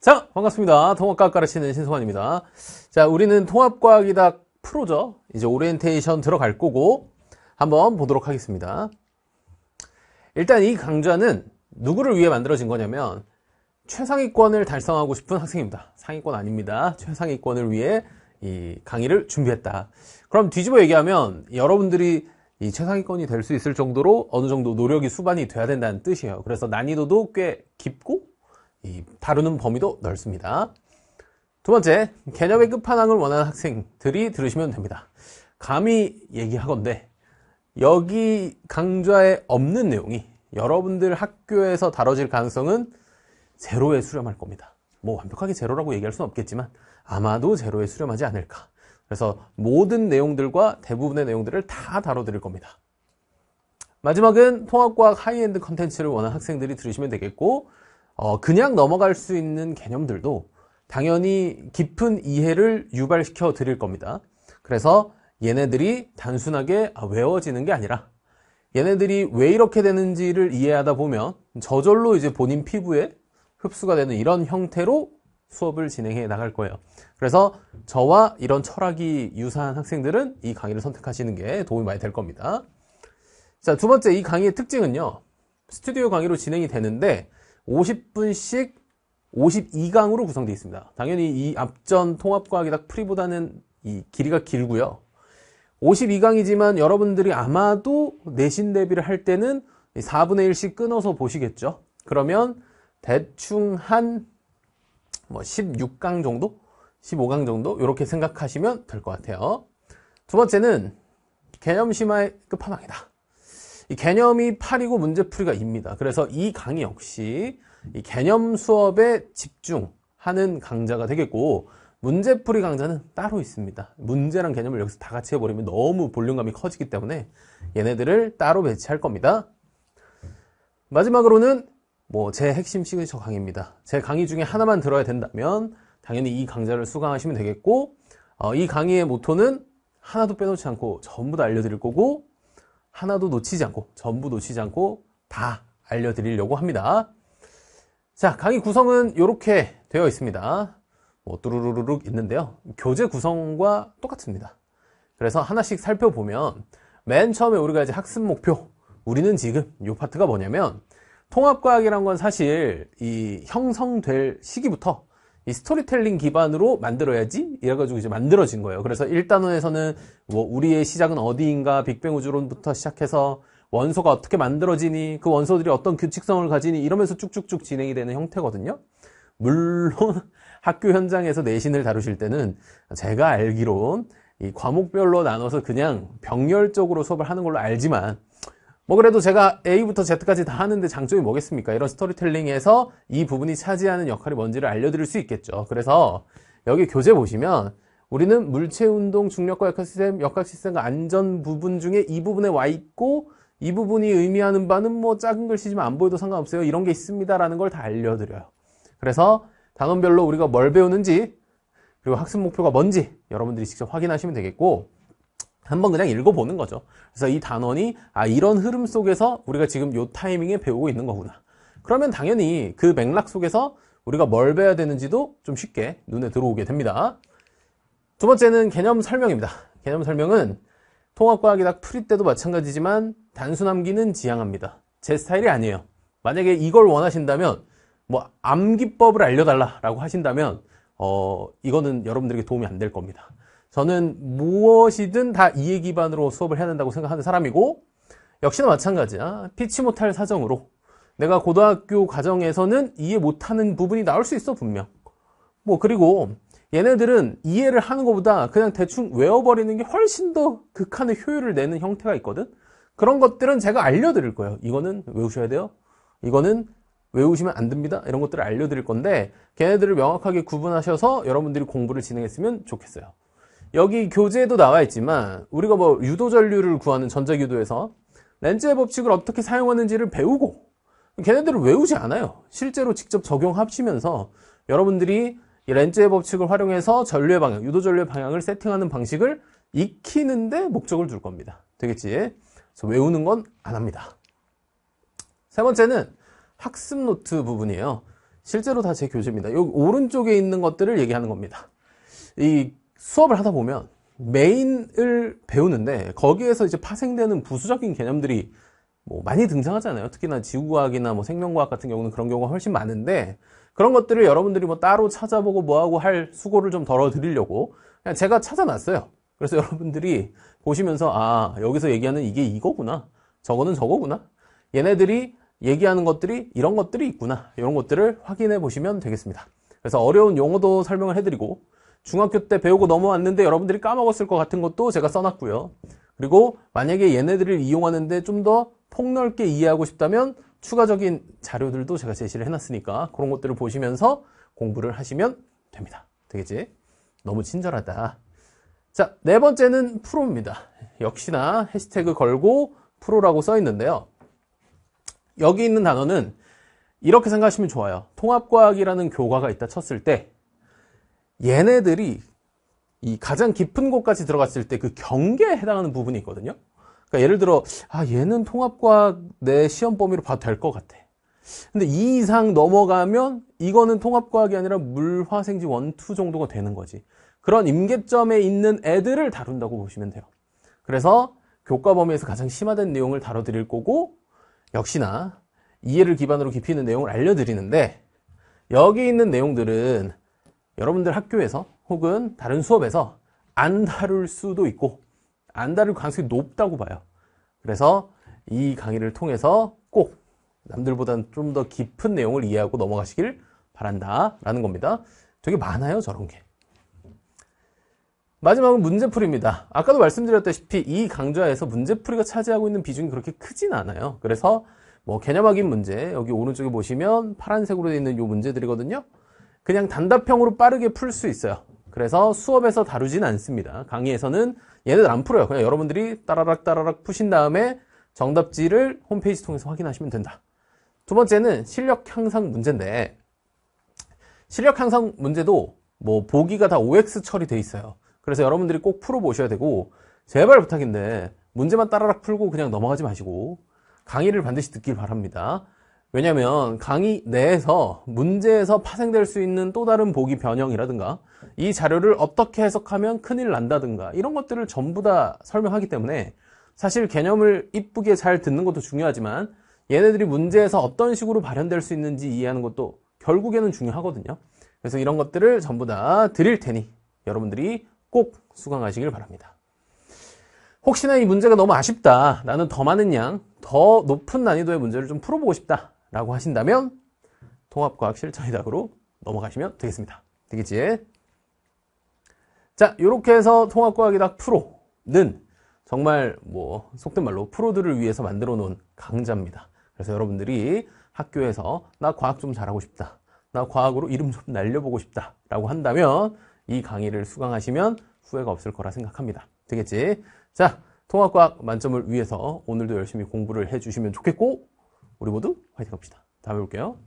자, 반갑습니다. 통합과학 가르치는 신성환입니다. 자, 우리는 통합과학이다 프로죠. 이제 오리엔테이션 들어갈 거고 한번 보도록 하겠습니다. 일단 이 강좌는 누구를 위해 만들어진 거냐면 최상위권을 달성하고 싶은 학생입니다. 상위권 아닙니다. 최상위권을 위해 이 강의를 준비했다. 그럼 뒤집어 얘기하면 여러분들이 이 최상위권이 될 수 있을 정도로 어느 정도 노력이 수반이 돼야 된다는 뜻이에요. 그래서 난이도도 꽤 깊고 이 다루는 범위도 넓습니다. 두 번째, 개념의 끝판왕을 원하는 학생들이 들으시면 됩니다. 감히 얘기하건데 여기 강좌에 없는 내용이 여러분들 학교에서 다뤄질 가능성은 제로에 수렴할 겁니다. 뭐 완벽하게 제로라고 얘기할 수는 없겠지만 아마도 제로에 수렴하지 않을까. 그래서 모든 내용들과 대부분의 내용들을 다 다뤄드릴 겁니다. 마지막은 통합과학 하이엔드 컨텐츠를 원하는 학생들이 들으시면 되겠고 어, 그냥 넘어갈 수 있는 개념들도 당연히 깊은 이해를 유발시켜 드릴 겁니다. 그래서 얘네들이 단순하게 아, 외워지는 게 아니라 얘네들이 왜 이렇게 되는지를 이해하다 보면 저절로 이제 본인 피부에 흡수가 되는 이런 형태로 수업을 진행해 나갈 거예요. 그래서 저와 이런 철학이 유사한 학생들은 이 강의를 선택하시는 게 도움이 많이 될 겁니다. 자, 두 번째 이 강의의 특징은요. 스튜디오 강의로 진행이 되는데 50분씩 52강으로 구성되어 있습니다. 당연히 이 앞전 통합과학이학 프리보다는 이 길이가 길고요. 52강이지만 여러분들이 아마도 내신 대비를 할 때는 4분의 1씩 끊어서 보시겠죠. 그러면 대충 한 뭐 16강 정도? 15강 정도? 이렇게 생각하시면 될 것 같아요. 두 번째는 개념 심화의 끝판왕이다. 이 개념이 8이고 문제풀이가 2입니다. 그래서 이 강의 역시 이 개념 수업에 집중하는 강좌가 되겠고 문제풀이 강좌는 따로 있습니다. 문제랑 개념을 여기서 다 같이 해버리면 너무 볼륨감이 커지기 때문에 얘네들을 따로 배치할 겁니다. 마지막으로는 뭐 제 핵심 시그니처 강의입니다. 제 강의 중에 하나만 들어야 된다면 당연히 이 강좌를 수강하시면 되겠고 어, 이 강의의 모토는 하나도 빼놓지 않고 전부 다 알려드릴 거고 하나도 놓치지 않고 전부 놓치지 않고 다 알려드리려고 합니다. 자, 강의 구성은 이렇게 되어 있습니다. 뭐 뚜루루룩 있는데요. 교재 구성과 똑같습니다. 그래서 하나씩 살펴보면 맨 처음에 우리가 이제 학습 목표 우리는 지금 이 파트가 뭐냐면 통합과학이란 건 사실 이 형성될 시기부터 이 스토리텔링 기반으로 만들어야지 이래가지고 이제 만들어진 거예요. 그래서 1단원에서는 뭐 우리의 시작은 어디인가 빅뱅 우주론부터 시작해서 원소가 어떻게 만들어지니 그 원소들이 어떤 규칙성을 가지니 이러면서 쭉쭉쭉 진행이 되는 형태거든요. 물론 학교 현장에서 내신을 다루실 때는 제가 알기론 이 과목별로 나눠서 그냥 병렬적으로 수업을 하는 걸로 알지만 뭐 그래도 제가 A부터 Z까지 다 하는데 장점이 뭐겠습니까? 이런 스토리텔링에서 이 부분이 차지하는 역할이 뭔지를 알려드릴 수 있겠죠. 그래서 여기 교재 보시면 우리는 물체 운동, 중력과 역학 시스템, 역학 시스템과 안전 부분 중에 이 부분에 와 있고 이 부분이 의미하는 바는 뭐 작은 글씨지만 안 보여도 상관없어요. 이런 게 있습니다라는 걸 다 알려드려요. 그래서 단원별로 우리가 뭘 배우는지 그리고 학습 목표가 뭔지 여러분들이 직접 확인하시면 되겠고 한번 그냥 읽어보는 거죠. 그래서 이 단원이 아 이런 흐름 속에서 우리가 지금 요 타이밍에 배우고 있는 거구나. 그러면 당연히 그 맥락 속에서 우리가 뭘 배워야 되는지도 좀 쉽게 눈에 들어오게 됩니다. 두 번째는 개념 설명입니다. 개념 설명은 통합과학이학 프리 때도 마찬가지지만 단순 암기는 지향합니다. 제 스타일이 아니에요. 만약에 이걸 원하신다면 뭐 암기법을 알려달라라고 하신다면 어 이거는 여러분들에게 도움이 안 될 겁니다. 저는 무엇이든 다 이해 기반으로 수업을 해야 된다고 생각하는 사람이고 역시나 마찬가지야. 피치 못할 사정으로 내가 고등학교 과정에서는 이해 못하는 부분이 나올 수 있어 분명. 뭐 그리고 얘네들은 이해를 하는 것보다 그냥 대충 외워버리는 게 훨씬 더 극한의 효율을 내는 형태가 있거든. 그런 것들은 제가 알려드릴 거예요. 이거는 외우셔야 돼요. 이거는 외우시면 안 됩니다. 이런 것들을 알려드릴 건데 걔네들을 명확하게 구분하셔서 여러분들이 공부를 진행했으면 좋겠어요. 여기 교재에도 나와 있지만 우리가 뭐 유도 전류를 구하는 전자기도에서 렌즈의 법칙을 어떻게 사용하는지를 배우고 걔네들을 외우지 않아요. 실제로 직접 적용합치면서 여러분들이 렌즈의 법칙을 활용해서 전류의 방향, 유도 전류의 방향을 세팅하는 방식을 익히는데 목적을 둘 겁니다. 되겠지? 그래서 외우는 건 안 합니다. 세 번째는 학습 노트 부분이에요. 실제로 다 제 교재입니다. 여기 오른쪽에 있는 것들을 얘기하는 겁니다. 이 수업을 하다 보면 메인을 배우는데 거기에서 이제 파생되는 부수적인 개념들이 뭐 많이 등장하잖아요. 특히나 지구과학이나 뭐 생명과학 같은 경우는 그런 경우가 훨씬 많은데 그런 것들을 여러분들이 뭐 따로 찾아보고 뭐하고 할 수고를 좀 덜어드리려고 그냥 제가 찾아놨어요. 그래서 여러분들이 보시면서 아 여기서 얘기하는 이게 이거구나 저거는 저거구나 얘네들이 얘기하는 것들이 이런 것들이 있구나 이런 것들을 확인해 보시면 되겠습니다. 그래서 어려운 용어도 설명을 해드리고 중학교 때 배우고 넘어왔는데 여러분들이 까먹었을 것 같은 것도 제가 써놨고요. 그리고 만약에 얘네들을 이용하는데 좀 더 폭넓게 이해하고 싶다면 추가적인 자료들도 제가 제시를 해놨으니까 그런 것들을 보시면서 공부를 하시면 됩니다. 되겠지? 너무 친절하다. 자, 네 번째는 프로입니다. 역시나 해시태그 걸고 프로라고 써 있는데요. 여기 있는 단어는 이렇게 생각하시면 좋아요. 통합과학이라는 교과가 있다 쳤을 때 얘네들이 이 가장 깊은 곳까지 들어갔을 때 그 경계에 해당하는 부분이 있거든요. 그러니까 예를 들어 아 얘는 통합과 내 시험 범위로 봐도 될 것 같아. 근데 이 이상 넘어가면 이거는 통합과학이 아니라 물화생지 1, 2 정도가 되는 거지. 그런 임계점에 있는 애들을 다룬다고 보시면 돼요. 그래서 교과 범위에서 가장 심화된 내용을 다뤄드릴 거고 역시나 이해를 기반으로 깊이 있는 내용을 알려드리는데 여기 있는 내용들은 여러분들 학교에서 혹은 다른 수업에서 안 다룰 수도 있고 안 다룰 가능성이 높다고 봐요. 그래서 이 강의를 통해서 꼭 남들보다는 좀 더 깊은 내용을 이해하고 넘어가시길 바란다라는 겁니다. 되게 많아요, 저런 게. 마지막은 문제풀이입니다. 아까도 말씀드렸다시피 이 강좌에서 문제풀이가 차지하고 있는 비중이 그렇게 크진 않아요. 그래서 뭐 개념 확인 문제, 여기 오른쪽에 보시면 파란색으로 되어 있는 이 문제들이거든요. 그냥 단답형으로 빠르게 풀 수 있어요. 그래서 수업에서 다루진 않습니다. 강의에서는 얘네들 안 풀어요. 그냥 여러분들이 따라락 따라락 푸신 다음에 정답지를 홈페이지 통해서 확인하시면 된다. 두 번째는 실력 향상 문제인데 실력 향상 문제도 뭐 보기가 다 OX 처리돼 있어요. 그래서 여러분들이 꼭 풀어보셔야 되고 제발 부탁인데 문제만 따라락 풀고 그냥 넘어가지 마시고 강의를 반드시 듣길 바랍니다. 왜냐하면 강의 내에서 문제에서 파생될 수 있는 또 다른 보기 변형이라든가 이 자료를 어떻게 해석하면 큰일 난다든가 이런 것들을 전부 다 설명하기 때문에 사실 개념을 이쁘게 잘 듣는 것도 중요하지만 얘네들이 문제에서 어떤 식으로 발현될 수 있는지 이해하는 것도 결국에는 중요하거든요. 그래서 이런 것들을 전부 다 드릴 테니 여러분들이 꼭 수강하시길 바랍니다. 혹시나 이 문제가 너무 아쉽다. 나는 더 많은 양, 더 높은 난이도의 문제를 좀 풀어보고 싶다. 라고 하신다면 통합과학 실전이다으로 넘어가시면 되겠습니다. 되겠지? 자, 이렇게 해서 통합과학이다 프로는 정말 뭐 속된 말로 프로들을 위해서 만들어 놓은 강좌입니다. 그래서 여러분들이 학교에서 나 과학 좀 잘하고 싶다. 나 과학으로 이름 좀 날려보고 싶다. 라고 한다면 이 강의를 수강하시면 후회가 없을 거라 생각합니다. 되겠지? 자, 통합과학 만점을 위해서 오늘도 열심히 공부를 해주시면 좋겠고 우리 모두 화이팅 합시다. 다음에 볼게요.